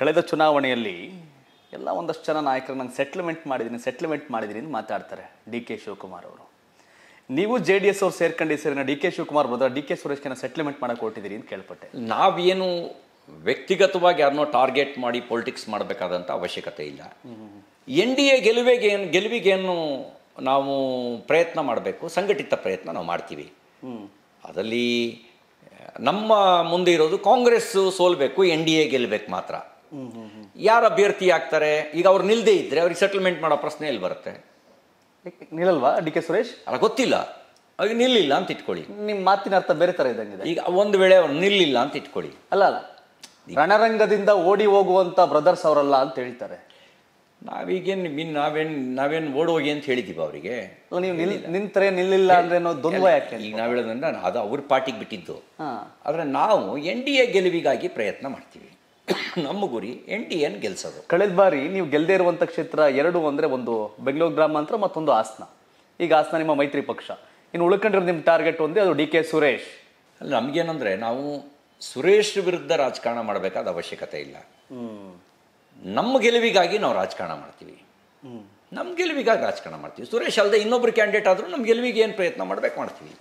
ಕಳೆದ ಚುನಾವಣೆಯಲ್ಲಿ ಎಲ್ಲ ಒಂದಷ್ಟು ಜನ ನಾಯಕರು ನಂಗೆ ಸೆಟ್ಲ್ಮೆಂಟ್ ಮಾಡಿದ್ದೀನಿ ಸೆಟ್ಲ್ಮೆಂಟ್ ಮಾಡಿದ್ದೀನಿ ಅಂತ ಮಾತಾಡ್ತಾರೆ ಡಿ ಕೆ ಶಿವಕುಮಾರ್ ಅವರು ನೀವು ಜೆ ಡಿ ಎಸ್ ಅವ್ರು ಸೇರ್ಕೊಂಡು ಸರಿನ ಡಿ ಕೆ ಶಿವಕುಮಾರ್ ಬಂದ್ರೆ ಡಿ ಕೆ ಸುರೇಶ್ಗೆ ಸೆಟ್ಲ್ಮೆಂಟ್ ಮಾಡಕ್ಕೆ ಕೊಟ್ಟಿದ್ದೀರಿ ಅಂತ ಕೇಳ್ಪಟ್ಟೆ ನಾವೇನು ವ್ಯಕ್ತಿಗತವಾಗಿ ಯಾರನ್ನೋ ಟಾರ್ಗೆಟ್ ಮಾಡಿ ಪೊಲಿಟಿಕ್ಸ್ ಮಾಡಬೇಕಾದಂಥ ಅವಶ್ಯಕತೆ ಇಲ್ಲ ಎನ್ ಡಿ ಎ ಗೆಲುವಿಗೆ ಏನು ಗೆಲುವಿಗೇನು ನಾವು ಪ್ರಯತ್ನ ಮಾಡಬೇಕು ಸಂಘಟಿತ ಪ್ರಯತ್ನ ನಾವು ಮಾಡ್ತೀವಿ ಅದರಲ್ಲಿ ನಮ್ಮ ಮುಂದೆ ಇರೋದು ಕಾಂಗ್ರೆಸ್ಸು ಸೋಲಬೇಕು ಎನ್ ಡಿ ಎ ಗೆಲ್ಲಬೇಕು ಮಾತ್ರ ಯಾರು ಅಭ್ಯರ್ಥಿ ಆಗ್ತಾರೆ ಈಗ ಅವ್ರು ನಿಲ್ಲದೆ ಇದ್ದರೆ ಅವ್ರಿಗೆ ಸೆಟಲ್ಮೆಂಟ್ ಮಾಡೋ ಪ್ರಶ್ನೆ ಎಲ್ಲಿ ಬರುತ್ತೆ ನಿಲ್ಲಲ್ವಾ ಡಿ ಕೆ ಸುರೇಶ್ ಅಲ್ಲ ಗೊತ್ತಿಲ್ಲ ಅವ್ರಿಗೆ ನಿಲ್ಲಿಲ್ಲ ಅಂತ ಇಟ್ಕೊಳ್ಳಿ ನಿಮ್ಮ ಮಾತಿನ ಅರ್ಥ ಬೇರೆ ಥರ ಇದೆ ಈಗ ಒಂದು ವೇಳೆ ಅವ್ರು ನಿಲ್ಲಿಲ್ಲ ಅಂತ ಇಟ್ಕೊಳ್ಳಿ ಅಲ್ಲ ಅಲ್ಲ ರಣರಂಗದಿಂದ ಓಡಿ ಹೋಗುವಂಥ ಬ್ರದರ್ಸ್ ಅವರಲ್ಲ ಅಂತ ಹೇಳ್ತಾರೆ ನಾವೀಗೇನು ಮೀನ್ ನಾವೇನು ನಾವೇನು ಓಡೋಗಿ ಅಂತ ಹೇಳಿದ್ದೀವಿ ಅವರಿಗೆ ನೀವು ನಿಂತರೆ ನಿಲ್ಲಿಲ್ಲ ಅಂದ್ರೆ ದ್ವಂದ್ವ ಯಾಕೆ ಈಗ ನಾವು ನಾನು ಅದು ಅವ್ರ ಪಾರ್ಟಿಗೆ ಬಿಟ್ಟಿದ್ದು ಆದರೆ ನಾವು ಎನ್ ಡಿ ಎ ಗೆಲುವಿಗಾಗಿ ಪ್ರಯತ್ನ ಮಾಡ್ತೀವಿ ನಮ್ಮ ಗುರಿ ಎನ್ ಡಿ ಎನ್ ಗೆಲ್ಸೋದು ಕಳೆದ ಬಾರಿ ನೀವು ಗೆಲ್ದೇ ಇರುವಂಥ ಕ್ಷೇತ್ರ ಎರಡು ಅಂದರೆ ಒಂದು ಬೆಂಗಳೂರು ಗ್ರಾಮಾಂತರ ಮತ್ತೊಂದು ಹಾಸನ ಈಗ ಹಾಸನ ನಿಮ್ಮ ಮೈತ್ರಿ ಪಕ್ಷ ಇನ್ನು ಉಳ್ಕೊಂಡಿರೋ ನಿಮ್ಮ ಟಾರ್ಗೆಟ್ ಒಂದೇ ಅದು ಡಿ ಕೆ ಸುರೇಶ್ ಅಲ್ಲ ನಮಗೇನಂದರೆ ನಾವು ಸುರೇಶ್ ವಿರುದ್ಧ ರಾಜಕಾರಣ ಮಾಡಬೇಕಾದ ಅವಶ್ಯಕತೆ ಇಲ್ಲ ನಮ್ಮ ಗೆಲುವಿಗಾಗಿ ನಾವು ರಾಜಕಾರಣ ಮಾಡ್ತೀವಿ ನಮ್ಮ ಗೆಲುವಿಗಾಗಿ ರಾಜಕಾರಣ ಮಾಡ್ತೀವಿ ಸುರೇಶ್ ಅಲ್ಲದೆ ಇನ್ನೊಬ್ಬರು ಕ್ಯಾಂಡಿಡೇಟ್ ಆದರೂ ನಮ್ಮ ಗೆಲುವಿಗೆ ಏನು ಪ್ರಯತ್ನ ಮಾಡಬೇಕು ಮಾಡ್ತೀವಿ